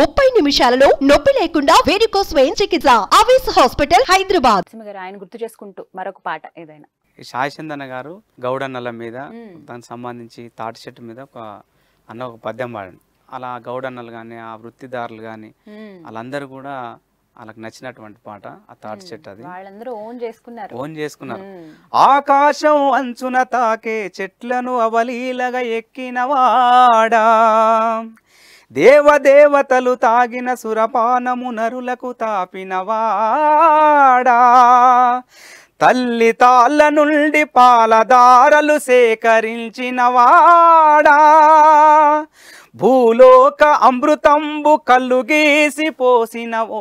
ముప్పై నిమిషాలలో నొప్పి లేకుండా వేడికోస్ స్వయం చికిత్స ఆవేశ హాస్పిటల్ హైదరాబాద్ ఆయన గుర్తు చేసుకుంటూ మరొక పాట ఏదైనా శాయచందన గారు గౌడ నల్ల మీద దానికి సంబంధించి తాటి చెట్టు మీద ఒక అన్న ఒక పద్యం పాడండి అలా గౌడన్నలు కానీ ఆ వృత్తిదారులు కానీ వాళ్ళందరూ కూడా వాళ్ళకి నచ్చినటువంటి పాట ఆ తాటి చెట్టు అది ఓన్ చేసుకున్నారు ఓన్ చేసుకున్నారు ఆకాశం అంచున తాకే చెట్లను అవలీలగా ఎక్కినవాడా దేవదేవతలు తాగిన సురపానము నరులకు తాపినవాడా తల్లి తాళ్ళ నుండి పాలదారలు సేకరించినవాడా భూలోక అమృతంబు కళ్ళు గీసి పోసిన ఓ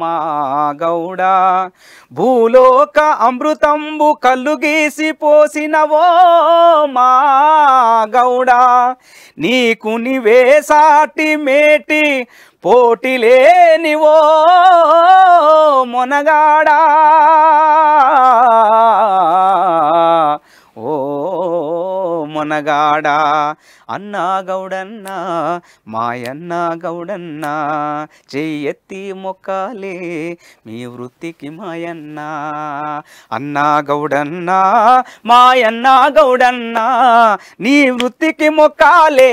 మా గౌడా భూలోక అమృతంబు కళ్ళు గీసి పోసిన ఓ మా గౌడా నీకు నివే సాటి మేటి లేని ఓ మొనగాడా ఓ మొనగాడా అన్నా గౌడన్నా మాయన్న గౌడన్నా చెయ్యెత్తి మొక్కాలే మీ వృత్తికి మాయన్నా అన్నా గౌడన్నా మాయన్న గౌడన్నా నీ వృత్తికి మొక్కాలే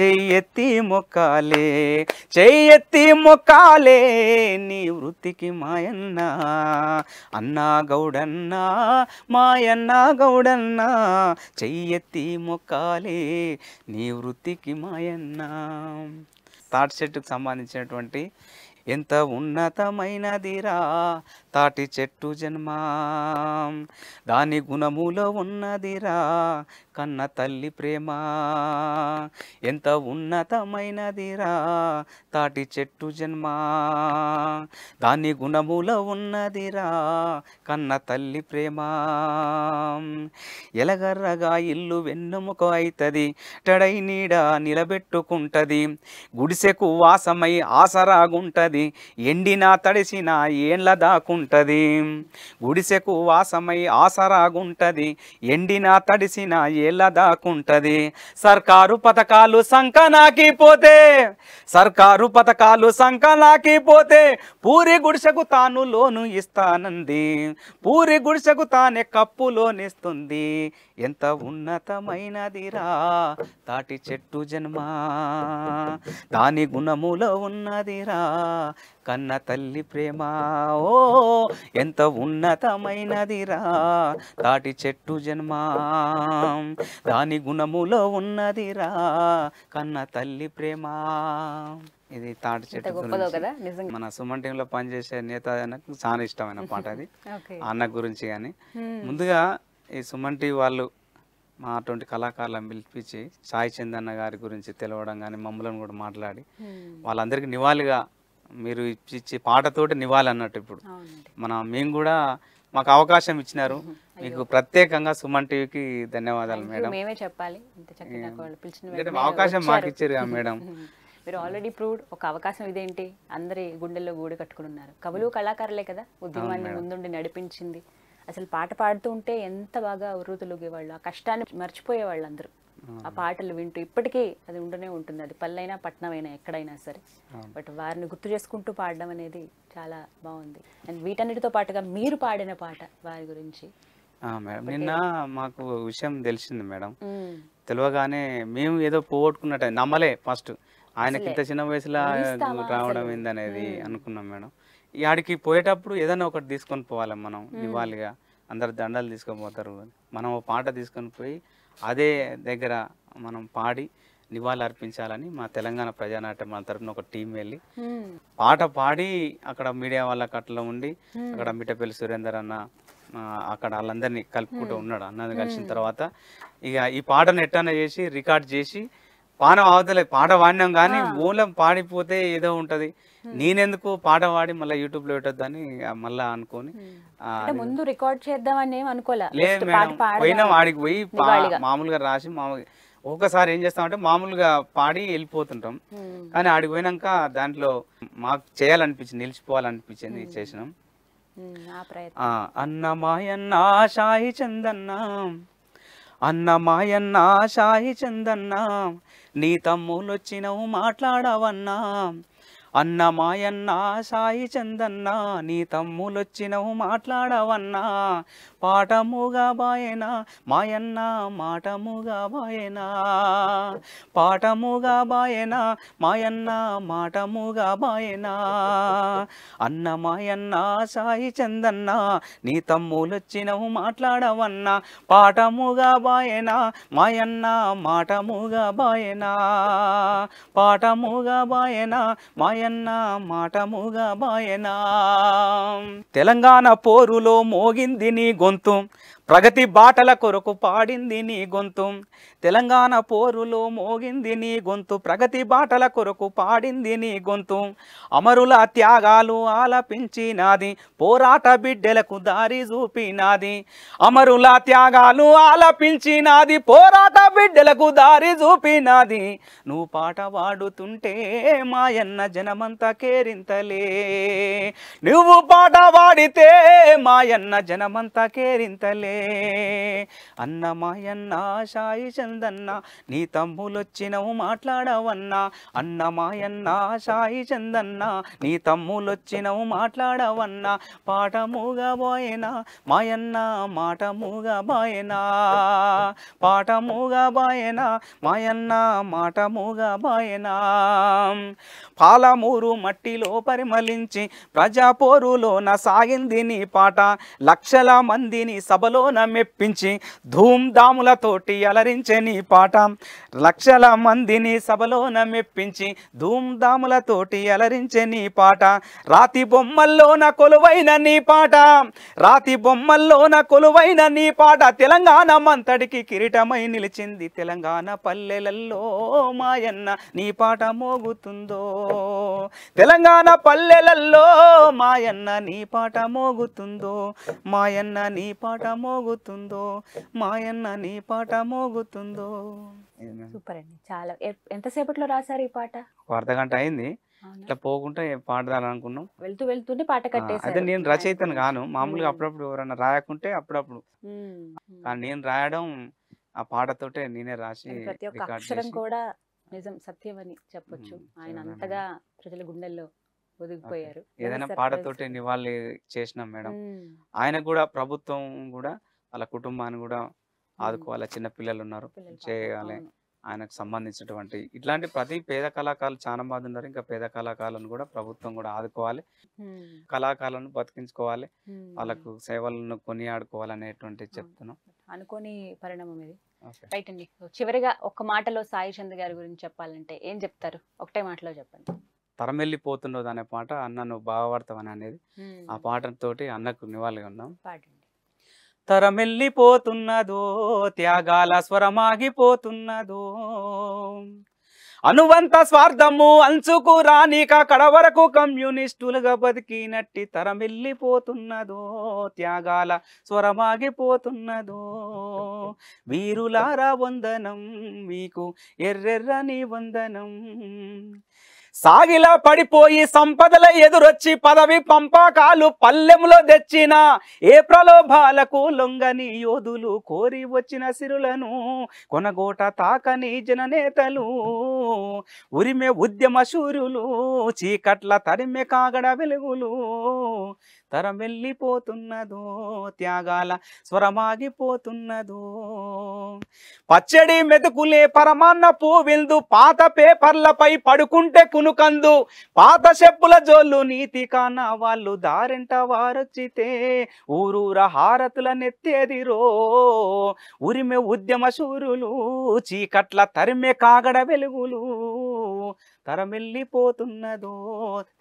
చెయ్యెత్తి మొక్కాలే చెయ్యెత్తి మొక్కాలే నీ వృత్తికి మాయన్న అన్నా గౌడన్నా మాయన్న గౌడన్నా చెయ్యెత్తి వృత్తి మొక్కాలే నీ వృత్తికి మాయన్న థాట్ సెట్కి సంబంధించినటువంటి ఎంత ఉన్నతమైనదిరా తాటి చెట్టు జన్మ దాని గుణములో ఉన్నదిరా కన్న తల్లి ప్రేమ ఎంత ఉన్నతమైనదిరా తాటి చెట్టు జన్మ దాని గుణముల ఉన్నదిరా కన్న తల్లి ప్రేమ ఎలగర్రగా ఇల్లు వెన్నెముక అవుతుంది టడై నీడ నిలబెట్టుకుంటది గుడిసెకు వాసమై ఆసరాగుంటది ఎండినా తడిసినా ఏండ్ల దాకుంటుంది ఉంటది గుడిసెకు వాసమై ఆసరాగుంటది ఎండినా తడిసిన ఏళ్ళ దాకుంటది సర్కారు పథకాలు సంకనాకి నాకిపోతే సర్కారు పథకాలు సంకనాకి నాకిపోతే పూరి గుడిసెకు తాను లోను ఇస్తానంది పూరి గుడిసెకు తానే కప్పు లోనిస్తుంది ఎంత ఉన్నతమైనదిరా తాటి చెట్టు జన్మ దాని గుణములో ఉన్నదిరా కన్న తల్లి ప్రేమ ఓ ఎంత ఉన్నతమైనదిరా తాటి చెట్టు జన్మ దాని గుణములో ఉన్నదిరా కన్న తల్లి ప్రేమ ఇది తాటి చెట్టు మన సుమన్ లో పనిచేసే నేత నాకు చాలా ఇష్టమైన పాట అది అన్న గురించి గాని ముందుగా ఈ సుమన్ టీ వాళ్ళు మా అటువంటి కళాకారులను పిలిపించి సాయి చందన్న గారి గురించి తెలవడం కానీ మమ్మలను కూడా మాట్లాడి వాళ్ళందరికీ నివాళిగా మీరు ఇచ్చి పాటతోటి నివ్వాలన్నట్టు ఇప్పుడు మన మేము కూడా మాకు అవకాశం ఇచ్చినారు మీకు ప్రత్యేకంగా సుమన్ టీవీకి ధన్యవాదాలు మేడం మేమే చెప్పాలి అవకాశం మాకు ఇచ్చారు మేడం మీరు ఆల్రెడీ ప్రూవ్డ్ ఒక అవకాశం ఇదేంటి అందరి గుండెల్లో గూడు కట్టుకుని ఉన్నారు కవులు hmm. కళాకారులే కదా ఉద్యమాన్ని ముందుండి నడిపించింది అసలు పాట పాడుతూ ఉంటే ఎంత బాగా ఉరుతులుగేవాళ్ళు ఆ కష్టాన్ని మర్చిపోయేవాళ్ళు అందరూ ఆ పాటలు వింటూ ఇప్పటికీ అది ఉండనే ఉంటుంది అది పల్లైనా పట్నమైనా ఎక్కడైనా సరే బట్ వారిని గుర్తు చేసుకుంటూ పాడడం అనేది చాలా బాగుంది అండ్ వీటన్నిటితో పాటుగా మీరు పాడిన పాట వారి గురించి మేడం నిన్న మాకు విషయం తెలిసింది మేడం తెలియగానే మేము ఏదో పోగొట్టుకున్నట్టు నమ్మలే ఫస్ట్ ఆయనకి ఇంత చిన్న వయసులో రావడం ఏందనేది అనుకున్నాం మేడం ఆడికి పోయేటప్పుడు ఏదైనా ఒకటి తీసుకొని పోవాలి మనం ఇవాళగా అందరు దండాలు తీసుకొని పోతారు మనం ఓ పాట తీసుకొని పోయి అదే దగ్గర మనం పాడి నివాళులు అర్పించాలని మా తెలంగాణ ప్రజానాట్యం మన తరఫున ఒక టీం వెళ్ళి పాట పాడి అక్కడ మీడియా వాళ్ళకి అట్లా ఉండి అక్కడ మిట్టపల్లి సురేందర్ అన్న అక్కడ వాళ్ళందరినీ కలుపుకుంటూ ఉన్నాడు అన్నది కలిసిన తర్వాత ఇక ఈ పాటను ఎట్టన చేసి రికార్డ్ చేసి పాన అవతలే పాట వాడినాం కానీ మూలం పాడిపోతే ఏదో ఉంటది నేనెందుకు పాట పాడి మళ్ళీ యూట్యూబ్ లో పెట్టద్దని మళ్ళా అనుకోని ముందు రికార్డ్ చేద్దామని పోయినా వాడికి పోయి మామూలుగా రాసి మామూలుగా ఒకసారి ఏం చేస్తామంటే మామూలుగా పాడి వెళ్ళిపోతుంటాం కానీ ఆడికి పోయినాక దాంట్లో మాకు చేయాలనిపించింది నిలిచిపోవాలనిపించింది చేసినాం అన్నమాయన్న సాయి చందన్నా అన్న మాయన్న సాయి చందన్నా నీ తమ్ములొచ్చినవు మాట్లాడవన్నా అన్న మాయన్న సాయి చందన్న నీ తమ్ములొచ్చినవు మాట్లాడవన్నా పాఠముగా బాయనా మాయన్న మాటముగా బాయనా పాఠముగా బాయనా మాయన్న మాటముగా బాయనా అన్న మాయన్న సాయి చందన్న నీ తమ్ములొచ్చినవు మాట్లాడవన్నా పాఠముగా బాయనా మాయన్న మాటముగా బాయనా పాఠముగా బాయనా మాయన్న మాటముగా బాయనా తెలంగాణ పోరులో మోగింది నీ గొంతు तुम ప్రగతి బాటల కొరకు పాడింది నీ గొంతు తెలంగాణ పోరులో మోగింది నీ గొంతు ప్రగతి బాటల కొరకు పాడింది నీ గొంతు అమరుల త్యాగాలు ఆలపించినాది పోరాట బిడ్డలకు దారి చూపినాది అమరుల త్యాగాలు ఆలపించినాది పోరాట బిడ్డలకు దారి చూపినాది నువ్వు పాట పాడుతుంటే మాయన్న జనమంతా కేరింతలే నువ్వు పాట పాడితే మాయన్న జనమంతా కేరింతలే అన్నమాయన్న సాయి చందన్న నీ తమ్ములొచ్చినవు మాట్లాడవన్నా అన్నమాయన్న సాయి చందన్న నీ తమ్ములొచ్చినవు మాట్లాడవన్నా పాఠముగా పోయినా మాయన్న మాటముగా బాయనా పాఠముగా బాయనా మాయన్న మూగ బాయనా పాలమూరు మట్టిలో పరిమళించి నా సాగింది నీ పాట లక్షల మందిని సభలో ధూళిలోన మెప్పించి ధూమ్ధాములతోటి అలరించే నీ పాట లక్షల మందిని సభలోన మెప్పించి ధూమ్ధాములతోటి అలరించే నీ పాట రాతి బొమ్మల్లోన కొలువైన నీ పాట రాతి బొమ్మల్లోన కొలువైన నీ పాట తెలంగాణ మంతటికి కిరీటమై నిలిచింది తెలంగాణ పల్లెలల్లో మాయన్న నీ పాట మోగుతుందో తెలంగాణ పల్లెలల్లో మాయన్న నీ పాట మోగుతుందో మాయన్న నీ పాట మో మోగుతుందో మాయన్న నీ పాట మోగుతుందో సూపర్ అండి చాలా ఎంతసేపట్లో రాశారు ఈ పాట ఒక అర్ధ గంట అయింది ఇట్లా పోకుండా పాడదాలనుకున్నాం వెళ్తూ వెళ్తుంటే పాట కట్టేసి అదే నేను రచయితను కాను మామూలుగా hmm. అప్పుడప్పుడు ఎవరన్నా రాయకుంటే అప్పుడప్పుడు hmm. నేను రాయడం ఆ పాటతోటే నేనే రాసి ప్రతి ఒక్క అక్షరం కూడా నిజం సత్యం అని చెప్పొచ్చు hmm. ఆయన అంతగా ప్రజల గుండెల్లో ఒదిగిపోయారు ఏదైనా పాటతోటి నివాళి చేసినాం మేడం ఆయన కూడా ప్రభుత్వం కూడా వాళ్ళ కుటుంబాన్ని కూడా ఆదుకోవాలి చిన్న పిల్లలు ఉన్నారు చేయాలి ఆయనకు సంబంధించినటువంటి ఇట్లాంటి ప్రతి పేద కళాకారులు చాలా మంది ఉన్నారు ఇంకా పేద కళాకారులను కూడా ప్రభుత్వం కూడా ఆదుకోవాలి కళాకారులను బతికించుకోవాలి వాళ్ళకు సేవలను కొనియాడుకోవాలి అనేటువంటి చెప్తున్నాం అనుకోని పరిణామం ఇది రైట్ అండి చివరిగా ఒక మాటలో సాయి చంద్ గారి గురించి చెప్పాలంటే ఏం చెప్తారు ఒకటే మాటలో చెప్పండి తరమెల్లిపోతున్నది అనే పాట అన్న నువ్వు భావార్థం అనేది ఆ పాటతో అన్నకు నివాళిగా ఉన్నాం తరమెల్లిపోతున్నదో త్యాగాల స్వరమాగిపోతున్నదో అనువంత స్వార్థము అంచుకు రానిక కడవరకు కమ్యూనిస్టులుగా బతికినట్టి తరమిల్లిపోతున్నదో త్యాగాల స్వరమాగిపోతున్నదో వీరులారా వందనం మీకు ఎర్రెర్రని వందనం సాగిలా పడిపోయి సంపదల ఎదురొచ్చి పదవి పంపకాలు పల్లెములో తెచ్చిన ఏ ప్రలోభాలకు లొంగని యోధులు కోరి వచ్చిన సిరులను కొనగోట తాకని జననేతలు ఉరిమే సూర్యులు చీకట్ల తరిమె కాగడ వెలుగులు తరం వెళ్ళిపోతున్నదో త్యాగాల స్వరమాగిపోతున్నదో పచ్చడి మెతుకులే పరమాన్న పూవిందు పాత పేపర్లపై పడుకుంటే కునుకందు పాత చెప్పుల జోళ్ళు నీతి కాన వాళ్ళు దారింట వారొచ్చితే ఊరూర హారతుల నెత్తేదిరో ఉరిమె ఉద్యమ సూర్యులు చీకట్ల తరిమె కాగడ వెలుగులు తరమెల్లిపోతున్నదో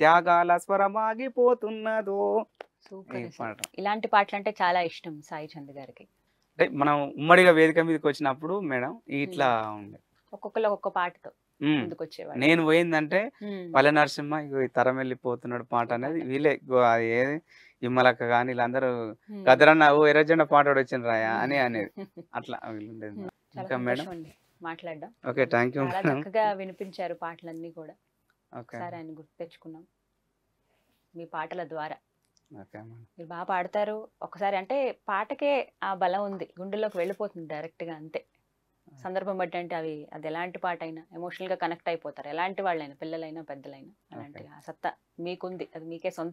త్యాగాల స్వరమాగిపోతున్నదో సూపర్ ఇలాంటి పాటలు అంటే చాలా ఇష్టం సాయి చంద్ గారికి అంటే మనం ఉమ్మడిగా వేదిక మీదకి వచ్చినప్పుడు మేడం ఇట్లా ఉండే ఒక్కొక్కరు ఒక్కొక్క పాటతో నేను పోయిందంటే పల్లె నరసింహ ఈ తరం వెళ్ళిపోతున్నాడు పాట అనేది వీళ్ళే ఏది ఇమ్మలక్క కానీ వీళ్ళందరూ గదరన్న ఓ ఎర్రజెండ పాట రాయా అని అనేది అట్లా ఇంకా మేడం మాట్లాడడం ఓకే థ్యాంక్ యూ చాలా చక్కగా వినిపించారు పాటలన్నీ కూడా ఒకసారి ఆయన గుర్తు తెచ్చుకున్నాం మీ పాటల ద్వారా మీరు బాగా పాడతారు ఒకసారి అంటే పాటకే ఆ బలం ఉంది గుండెల్లోకి వెళ్ళిపోతుంది డైరెక్ట్ గా అంతే సందర్భం బట్టి అంటే అవి అది ఎలాంటి పాట అయినా ఎమోషనల్ గా కనెక్ట్ అయిపోతారు ఎలాంటి వాళ్ళైనా పిల్లలైనా పెద్దలైనా అలాంటి ఆ సత్తా మీకుంది అది మీకే సొంతం